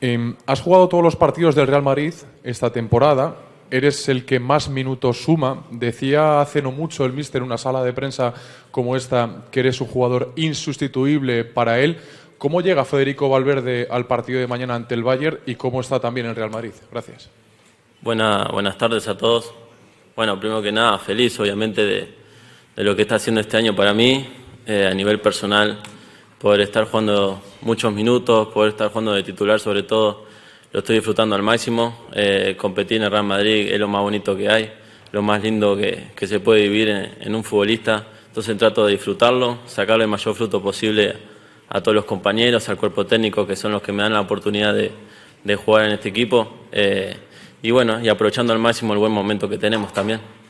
Em, has jugado todos los partidos del Real Madrid esta temporada. Eres el que más minutos suma. Decía hace no mucho el míster en una sala de prensa como esta que eres un jugador insustituible para él. ¿Cómo llega Federico Valverde al partido de mañana ante el Bayern y cómo está también el Real Madrid? Gracias. buenas tardes a todos. Bueno, primero que nada, feliz obviamente de, lo que está haciendo este año para mí eh, a nivel personal poder estar jugando muchos minutos, poder estar jugando de titular sobre todo, lo estoy disfrutando al máximo. Eh, competir en el Real Madrid es lo más bonito que hay, lo más lindo que, se puede vivir en, un futbolista. Entonces trato de disfrutarlo, sacarle el mayor fruto posible a todos los compañeros, al cuerpo técnico, que son los que me dan la oportunidad de, jugar en este equipo. Eh, y bueno, y aprovechando al máximo el buen momento que tenemos también.